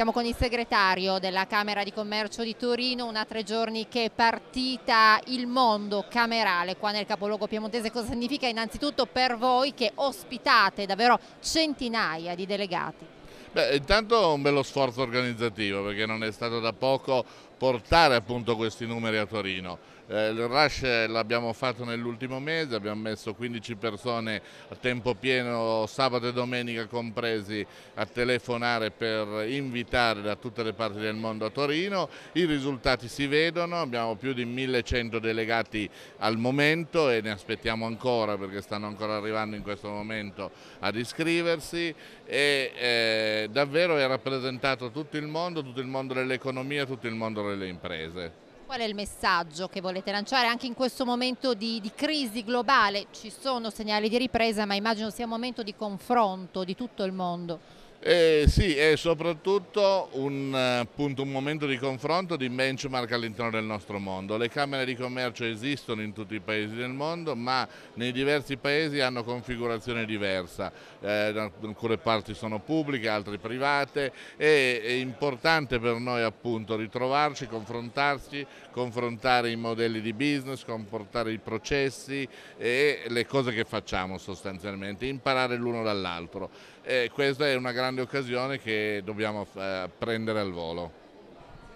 Siamo con il segretario della Camera di Commercio di Torino, una tre giorni che è partita il mondo camerale qua nel capoluogo piemontese. Cosa significa innanzitutto per voi che ospitate davvero centinaia di delegati? Beh, intanto un bello sforzo organizzativo perché non è stato da poco portare appunto questi numeri a Torino. Eh, il rush l'abbiamo fatto nell'ultimo mese, abbiamo messo 15 persone a tempo pieno sabato e domenica compresi a telefonare per invitare da tutte le parti del mondo a Torino. I risultati si vedono, abbiamo più di 1100 delegati al momento e ne aspettiamo ancora perché stanno ancora arrivando in questo momento ad iscriversi e, eh, davvero è rappresentato tutto il mondo, tutto il mondo dell'economia, tutto il mondo delle imprese. Qual è il messaggio che volete lanciare anche in questo momento di, di, crisi globale? Ci sono segnali di ripresa ma immagino sia un momento di confronto di tutto il mondo. Eh, sì, è soprattutto un, eh, appunto, un, momento di confronto, di benchmark all'interno del nostro mondo. Le Camere di Commercio esistono in tutti i paesi del mondo, ma nei diversi paesi hanno configurazione diversa. Eh, alcune parti sono pubbliche, altre private e è importante per noi appunto ritrovarci, confrontarci, confrontare i modelli di business, comportare i processi e le cose che facciamo sostanzialmente, imparare l'uno dall'altro. Eh, questa è una grande grande occasione che dobbiamo eh, prendere al volo.